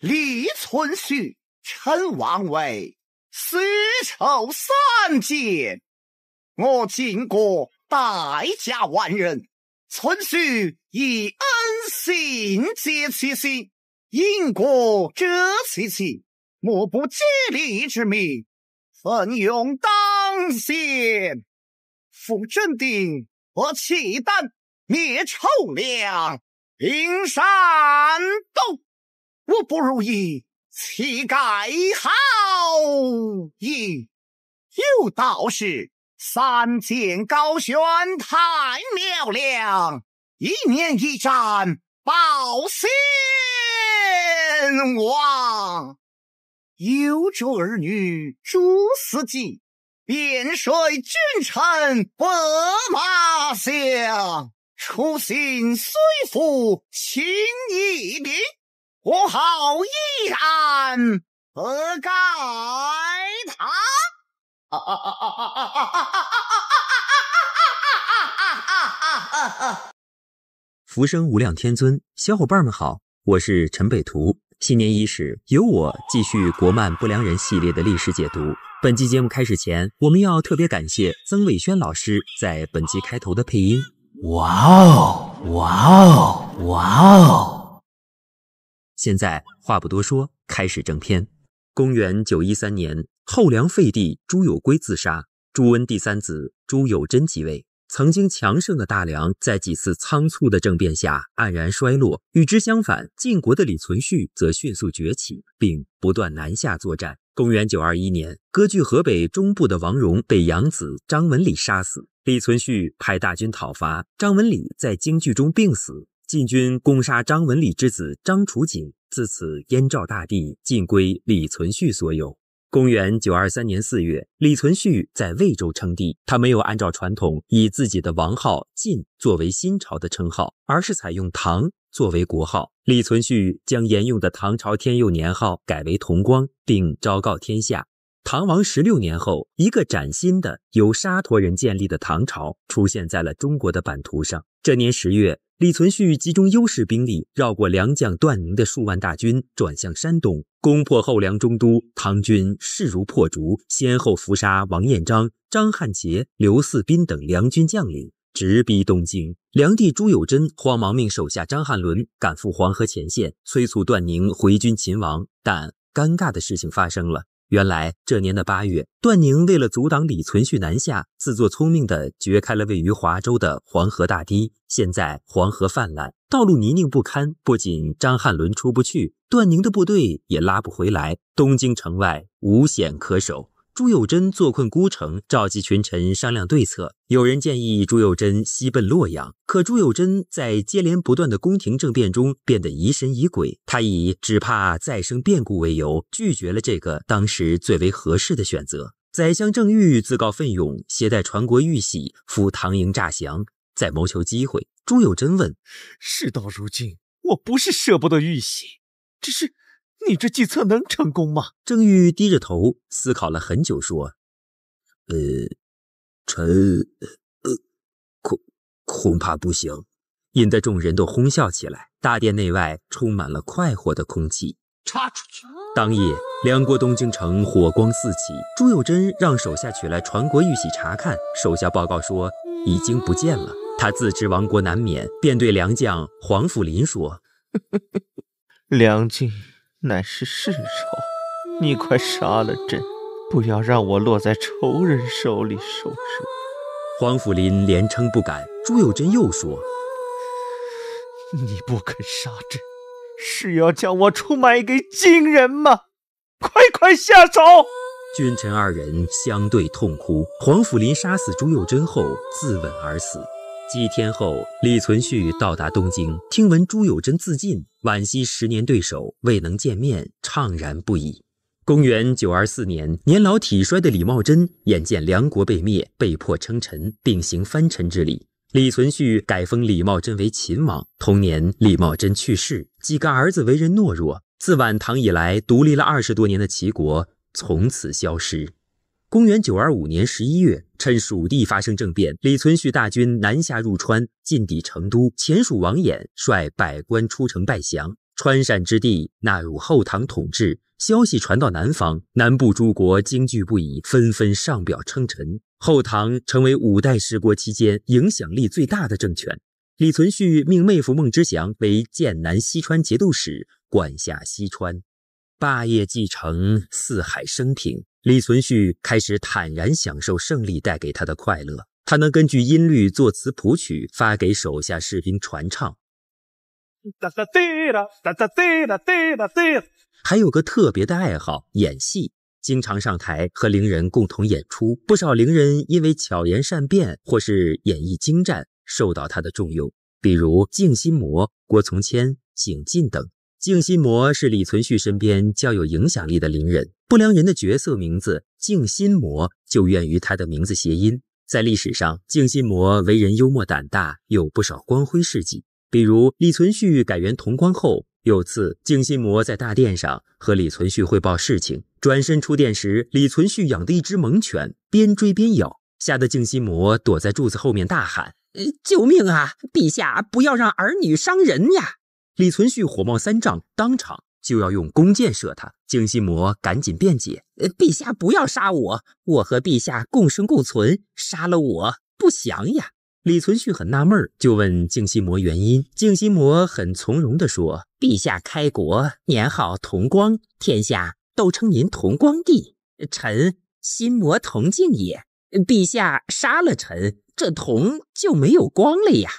李存勖称王位，死仇三剑，我晋国代价万人，存勖以恩信结其心，因果折其心，莫不竭力之命，奋勇当先。副真定，我契丹灭仇梁，平山东。我不如意，岂敢好？意。有道是：三箭高悬太庙亮，一念一战报先王。有卓儿女朱思济，便率君臣伯马相，初心虽负情义名。我好意难何敢当！福生无量天尊，小伙伴们好，我是陈北图。新年伊始，由我继续国漫不良人系列的历史解读。本期节目开始前，我们要特别感谢曾伟轩老师在本集开头的配音。哇哦，哇哦，哇哦！现在话不多说，开始正片。公元九一三年，后梁废帝朱友珪自杀，朱温第三子朱友贞即位。曾经强盛的大梁，在几次仓促的政变下，黯然衰落。与之相反，晋国的李存勖则迅速崛起，并不断南下作战。公元九二一年，割据河北中部的王戎被养子张文礼杀死，李存勖派大军讨伐，张文礼在京剧中病死。晋军攻杀张文礼之子张楚景，自此燕赵大地尽归李存勖所有。公元九二三年四月，李存勖在魏州称帝，他没有按照传统以自己的王号晋作为新朝的称号，而是采用唐作为国号。李存勖将沿用的唐朝天佑年号改为同光，并昭告天下。唐王十六年后，一个崭新的由沙陀人建立的唐朝出现在了中国的版图上。这年十月，李存勖集中优势兵力，绕过梁将段宁的数万大军，转向山东，攻破后梁中都。唐军势如破竹，先后伏杀王彦章、张汉杰、刘嗣斌等梁军将领，直逼东京。梁帝朱友贞慌忙命手下张汉伦赶赴黄河前线，催促段宁回军勤王。但尴尬的事情发生了。原来这年的八月，段宁为了阻挡李存勖南下，自作聪明地掘开了位于华州的黄河大堤。现在黄河泛滥，道路泥泞不堪，不仅张汉伦出不去，段宁的部队也拉不回来。东京城外无险可守。朱友贞坐困孤城，召集群臣商量对策。有人建议朱友贞西奔洛阳，可朱友贞在接连不断的宫廷政变中变得疑神疑鬼。他以只怕再生变故为由，拒绝了这个当时最为合适的选择。宰相郑玉自告奋勇，携带传国玉玺赴唐营诈降，在谋求机会。朱友贞问：“事到如今，我不是舍不得玉玺，只是……”你这计策能成功吗？郑玉低着头思考了很久，说：“呃，臣，呃，恐恐怕不行。”引得众人都哄笑起来。大殿内外充满了快活的空气。插出去！当夜，梁国东京城火光四起。朱友贞让手下取来传国玉玺查看，手下报告说已经不见了。他自知亡国难免，便对梁将黄甫林说：“梁靖。”乃是世仇，你快杀了朕，不要让我落在仇人手里受辱。黄甫林连称不敢，朱友贞又说：“你不肯杀朕，是要将我出卖给金人吗？快快下手！”君臣二人相对痛哭。黄甫林杀死朱友贞后，自刎而死。几天后，李存勖到达东京，听闻朱友贞自尽，惋惜十年对手未能见面，怅然不已。公元九二四年，年老体衰的李茂贞眼见梁国被灭，被迫称臣，并行藩臣之礼。李存勖改封李茂贞为秦王。同年，李茂贞去世，几个儿子为人懦弱。自晚唐以来独立了二十多年的齐国，从此消失。公元九二五年十一月，趁蜀地发生政变，李存勖大军南下入川，进抵成都。前蜀王衍率百官出城拜降，川陕之地纳入后唐统治。消息传到南方，南部诸国惊惧不已，纷纷上表称臣。后唐成为五代十国期间影响力最大的政权。李存勖命妹夫孟知祥为剑南西川节度使，管辖西川。霸业继承，四海升平。李存勖开始坦然享受胜利带给他的快乐，他能根据音律作词谱曲，发给手下士兵传唱。还有个特别的爱好，演戏，经常上台和伶人共同演出。不少伶人因为巧言善辩或是演艺精湛，受到他的重用，比如静心魔郭从谦、景进等。静心魔是李存勖身边较有影响力的伶人，不良人的角色名字“静心魔”就源于他的名字谐音。在历史上，静心魔为人幽默胆大，有不少光辉事迹。比如李存勖改元潼关后，有次静心魔在大殿上和李存勖汇报事情，转身出殿时，李存勖养的一只猛犬边追边咬，吓得静心魔躲在柱子后面大喊：“救命啊！陛下，不要让儿女伤人呀！”李存勖火冒三丈，当场就要用弓箭射他。静心魔赶紧辩解：“陛下不要杀我，我和陛下共生共存，杀了我不祥呀。”李存勖很纳闷，就问静心魔原因。静心魔很从容地说：“陛下开国年号同光，天下都称您同光帝，臣心魔同敬也。陛下杀了臣，这同就没有光了呀。”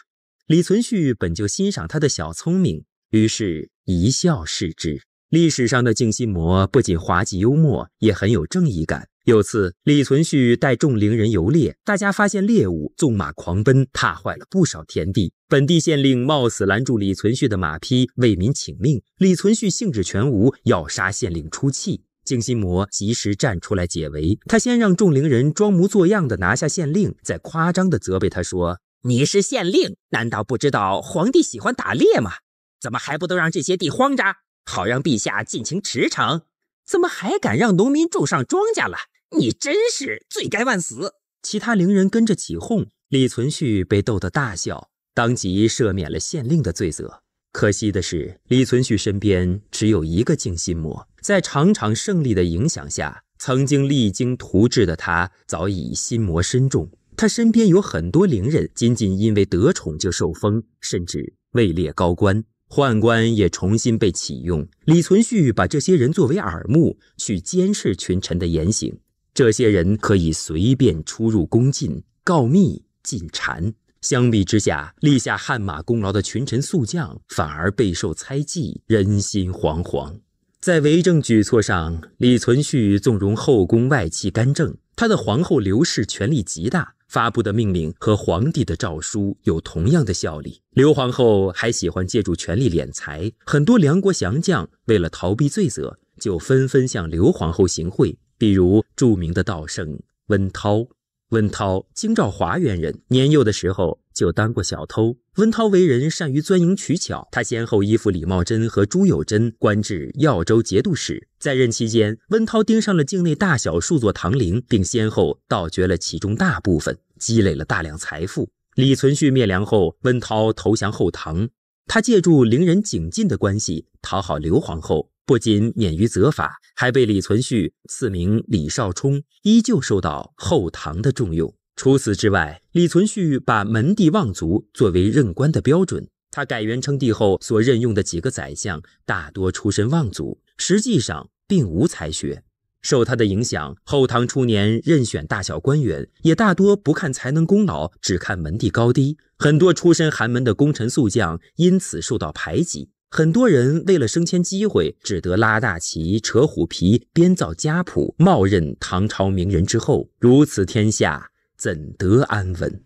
李存勖本就欣赏他的小聪明，于是一笑视之。历史上的静心魔不仅滑稽幽默，也很有正义感。有次，李存勖带众伶人游猎，大家发现猎物纵马狂奔，踏坏了不少田地。本地县令冒死拦住李存勖的马匹，为民请命。李存勖兴致全无，要杀县令出气。静心魔及时站出来解围，他先让众伶人装模作样的拿下县令，再夸张的责备他说。你是县令，难道不知道皇帝喜欢打猎吗？怎么还不都让这些地荒着，好让陛下尽情驰骋？怎么还敢让农民种上庄稼了？你真是罪该万死！其他伶人跟着起哄，李存勖被逗得大笑，当即赦免了县令的罪责。可惜的是，李存勖身边只有一个静心魔，在场场胜利的影响下，曾经励精图治的他早已心魔深重。他身边有很多伶人，仅仅因为得宠就受封，甚至位列高官。宦官也重新被启用。李存勖把这些人作为耳目，去监视群臣的言行。这些人可以随便出入宫禁、告密、进谗。相比之下，立下汗马功劳的群臣宿将反而备受猜忌，人心惶惶。在为政举措上，李存勖纵容后宫外戚干政。他的皇后刘氏权力极大，发布的命令和皇帝的诏书有同样的效力。刘皇后还喜欢借助权力敛财，很多梁国降将为了逃避罪责，就纷纷向刘皇后行贿。比如著名的道圣温韬，温韬京兆华原人，年幼的时候就当过小偷。温韬为人善于钻营取巧，他先后依附李茂贞和朱友贞，官至耀州节度使。在任期间，温韬盯上了境内大小数座唐陵，并先后盗掘了其中大部分，积累了大量财富。李存勖灭梁后，温韬投降后唐，他借助伶人景进的关系，讨好刘皇后，不仅免于责罚，还被李存勖赐名李少冲，依旧受到后唐的重用。除此之外，李存勖把门第望族作为任官的标准。他改元称帝后所任用的几个宰相，大多出身望族，实际上并无才学。受他的影响，后唐初年任选大小官员，也大多不看才能功劳，只看门第高低。很多出身寒门的功臣宿将，因此受到排挤。很多人为了升迁机会，只得拉大旗、扯虎皮，编造家谱，冒认唐朝名人之后。如此天下。怎得安稳？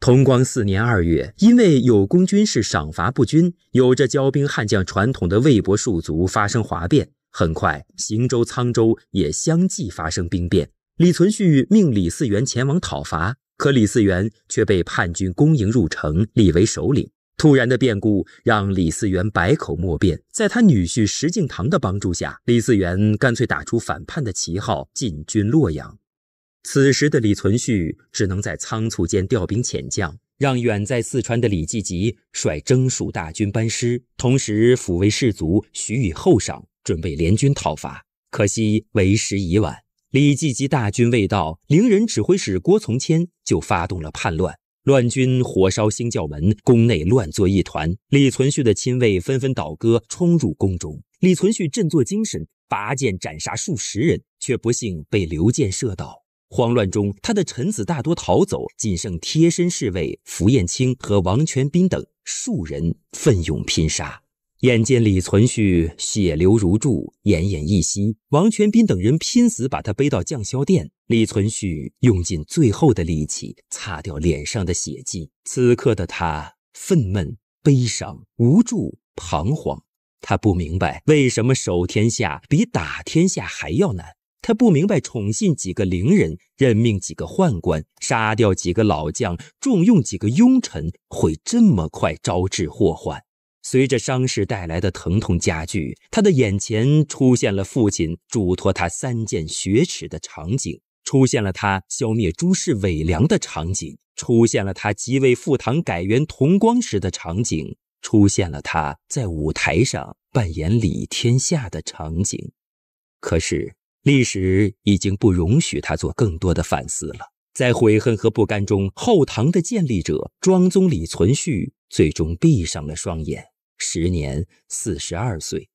同光四年二月，因为有功军事赏罚不均，有着骄兵悍将传统的魏博戍卒发生哗变，很快行州、沧州也相继发生兵变。李存勖命李嗣源前往讨伐，可李嗣源却被叛军攻营入城，立为首领。突然的变故让李嗣源百口莫辩，在他女婿石敬瑭的帮助下，李嗣源干脆打出反叛的旗号，进军洛阳。此时的李存勖只能在仓促间调兵遣将，让远在四川的李继吉率征蜀大军班师，同时抚慰士卒，许以厚赏，准备联军讨伐。可惜为时已晚，李继吉大军未到，伶人指挥使郭从谦就发动了叛乱，乱军火烧兴教门，宫内乱作一团。李存勖的亲卫纷纷倒戈，冲入宫中。李存勖振作精神，拔剑斩杀数十人，却不幸被刘建射倒。慌乱中，他的臣子大多逃走，仅剩贴身侍卫符彦卿和王全斌等数人奋勇拼杀。眼见李存勖血流如注，奄奄一息，王全斌等人拼死把他背到将萧殿。李存勖用尽最后的力气擦掉脸上的血迹。此刻的他，愤懑、悲伤、无助、彷徨。他不明白为什么守天下比打天下还要难。他不明白，宠信几个伶人，任命几个宦官，杀掉几个老将，重用几个庸臣，会这么快招致祸患。随着伤势带来的疼痛加剧，他的眼前出现了父亲嘱托他三件雪耻的场景，出现了他消灭朱氏伪良的场景，出现了他即位复唐改元同光时的场景，出现了他在舞台上扮演李天下的场景。可是。历史已经不容许他做更多的反思了。在悔恨和不甘中，后唐的建立者庄宗李存勖最终闭上了双眼，时年四十二岁。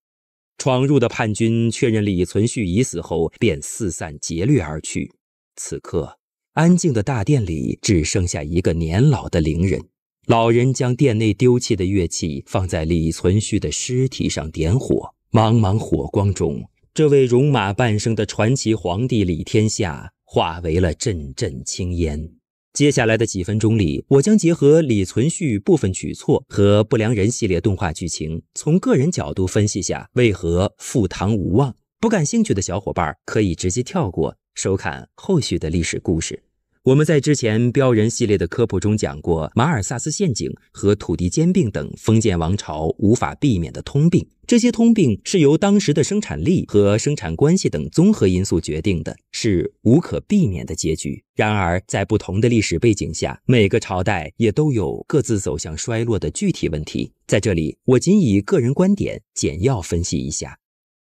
闯入的叛军确认李存勖已死后，便四散劫掠而去。此刻，安静的大殿里只剩下一个年老的伶人。老人将殿内丢弃的乐器放在李存勖的尸体上，点火。茫茫火光中。这位戎马半生的传奇皇帝李天下化为了阵阵青烟。接下来的几分钟里，我将结合李存勖部分举措和《不良人》系列动画剧情，从个人角度分析下为何复唐无望。不感兴趣的小伙伴可以直接跳过，收看后续的历史故事。我们在之前标人系列的科普中讲过马尔萨斯陷阱和土地兼并等封建王朝无法避免的通病，这些通病是由当时的生产力和生产关系等综合因素决定的，是无可避免的结局。然而，在不同的历史背景下，每个朝代也都有各自走向衰落的具体问题。在这里，我仅以个人观点简要分析一下。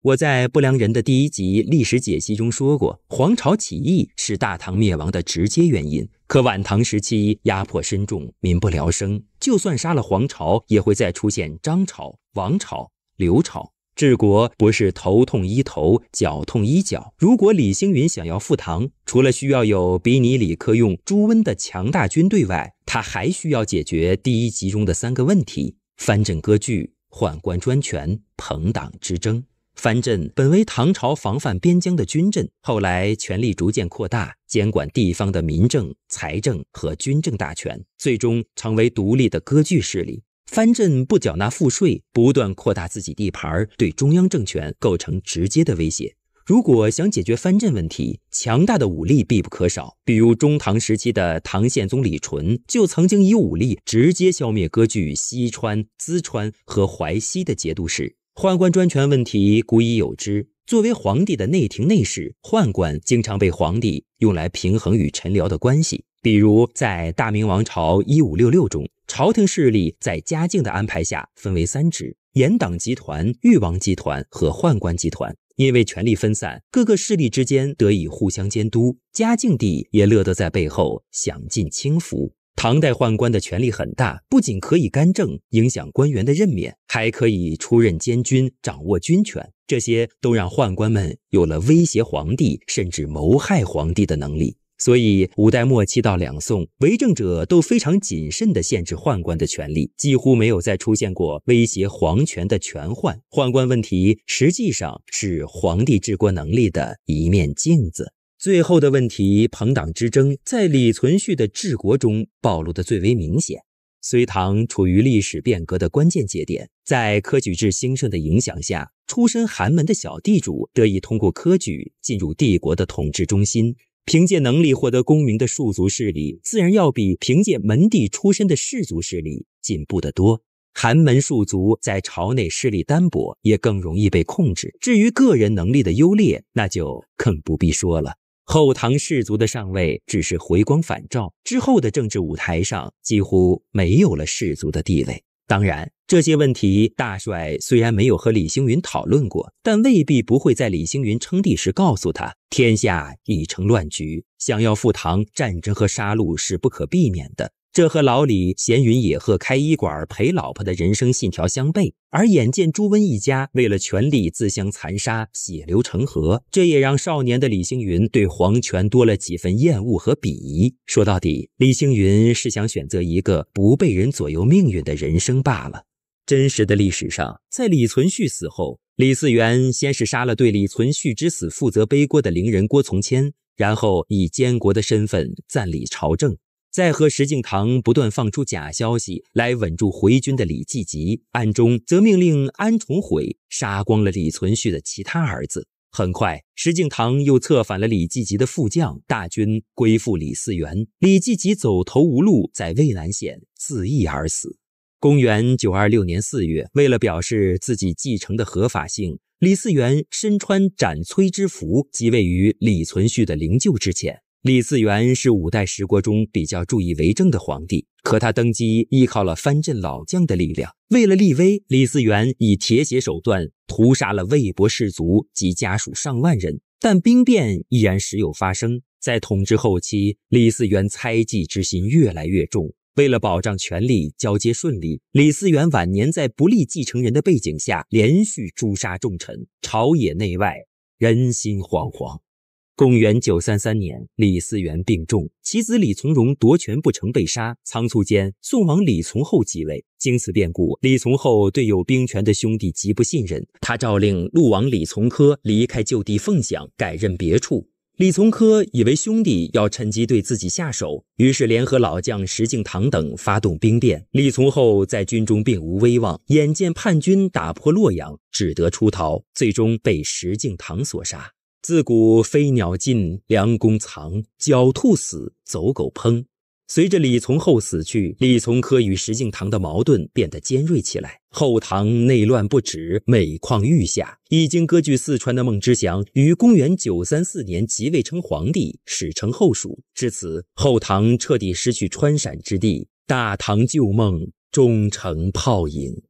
我在《不良人》的第一集历史解析中说过，黄巢起义是大唐灭亡的直接原因。可晚唐时期压迫深重，民不聊生，就算杀了黄巢，也会再出现张朝、王朝、刘朝。治国不是头痛医头，脚痛医脚。如果李星云想要复唐，除了需要有比拟李克用、朱温的强大军队外，他还需要解决第一集中的三个问题：藩镇割据、宦官专权、朋党之争。藩镇本为唐朝防范边疆的军镇，后来权力逐渐扩大，监管地方的民政、财政和军政大权，最终成为独立的割据势力。藩镇不缴纳赋税，不断扩大自己地盘，对中央政权构成直接的威胁。如果想解决藩镇问题，强大的武力必不可少。比如中唐时期的唐宪宗李纯就曾经以武力直接消灭割据西川、淄川和淮西的节度使。宦官专权问题古已有之。作为皇帝的内廷内侍，宦官经常被皇帝用来平衡与臣僚的关系。比如在大明王朝一五六六中，朝廷势力在嘉靖的安排下分为三支：严党集团、裕王集团和宦官集团。因为权力分散，各个势力之间得以互相监督。嘉靖帝也乐得在背后享尽清福。唐代宦官的权力很大，不仅可以干政，影响官员的任免，还可以出任监军，掌握军权。这些都让宦官们有了威胁皇帝，甚至谋害皇帝的能力。所以，五代末期到两宋，为政者都非常谨慎地限制宦官的权力，几乎没有再出现过威胁皇权的权宦。宦官问题实际上是皇帝治国能力的一面镜子。最后的问题，朋党之争，在李存勖的治国中暴露的最为明显。隋唐处于历史变革的关键节点，在科举制兴盛的影响下，出身寒门的小地主得以通过科举进入帝国的统治中心。凭借能力获得功名的庶族势力，自然要比凭借门第出身的士族势力进步得多。寒门庶族在朝内势力单薄，也更容易被控制。至于个人能力的优劣，那就更不必说了。后唐氏族的上位只是回光返照，之后的政治舞台上几乎没有了氏族的地位。当然，这些问题大帅虽然没有和李星云讨论过，但未必不会在李星云称帝时告诉他：天下已成乱局，想要复唐，战争和杀戮是不可避免的。这和老李闲云野鹤开医馆陪老婆的人生信条相悖，而眼见朱温一家为了权力自相残杀，血流成河，这也让少年的李星云对皇权多了几分厌恶和鄙夷。说到底，李星云是想选择一个不被人左右命运的人生罢了。真实的历史上，在李存勖死后，李嗣源先是杀了对李存勖之死负责背锅的伶人郭从谦，然后以监国的身份暂理朝政。在和石敬瑭不断放出假消息来稳住回军的李继吉，暗中则命令安重诲杀光了李存勖的其他儿子。很快，石敬瑭又策反了李继吉的副将，大军归附李嗣源。李继吉走投无路，在渭南县自缢而死。公元九二六年四月，为了表示自己继承的合法性，李嗣源身穿斩崔之服，即位于李存勖的灵柩之前。李嗣源是五代十国中比较注意为政的皇帝，可他登基依靠了藩镇老将的力量。为了立威，李嗣源以铁血手段屠杀了魏博士族及家属上万人。但兵变依然时有发生。在统治后期，李嗣源猜忌之心越来越重。为了保障权力交接顺利，李嗣源晚年在不利继承人的背景下，连续诛杀重臣，朝野内外人心惶惶。公元九三三年，李嗣源病重，其子李从荣夺权不成被杀。仓促间，宋王李从厚继位。经此变故，李从厚对有兵权的兄弟极不信任。他诏令陆王李从珂离开旧地凤翔，改任别处。李从珂以为兄弟要趁机对自己下手，于是联合老将石敬瑭等发动兵变。李从厚在军中并无威望，眼见叛军打破洛阳，只得出逃，最终被石敬瑭所杀。自古飞鸟尽，良弓藏；狡兔死，走狗烹。随着李从厚死去，李从珂与石敬瑭的矛盾变得尖锐起来。后唐内乱不止，每况愈下。已经割据四川的孟知祥于公元934年即位称皇帝，史称后蜀。至此，后唐彻底失去川陕之地，大唐旧梦终成泡影。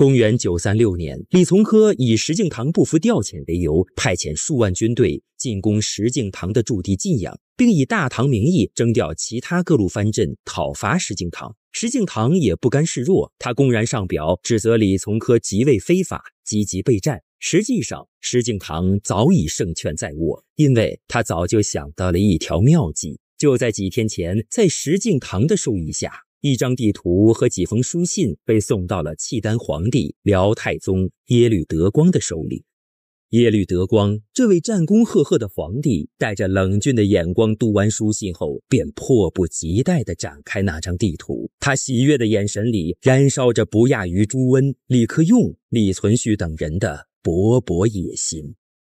公元九三六年，李从珂以石敬瑭不服调遣为由，派遣数万军队进攻石敬瑭的驻地晋阳，并以大唐名义征调其他各路藩镇讨伐石敬瑭。石敬瑭也不甘示弱，他公然上表指责李从珂即位非法，积极备战。实际上，石敬瑭早已胜券在握，因为他早就想到了一条妙计。就在几天前，在石敬瑭的授意下。一张地图和几封书信被送到了契丹皇帝辽太宗耶律德光的手里。耶律德光这位战功赫赫的皇帝，带着冷峻的眼光读完书信后，便迫不及待地展开那张地图。他喜悦的眼神里燃烧着不亚于朱温、李克用、李存勖等人的勃勃野心。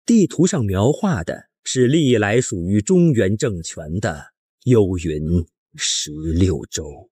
地图上描画的是历来属于中原政权的幽云十六州。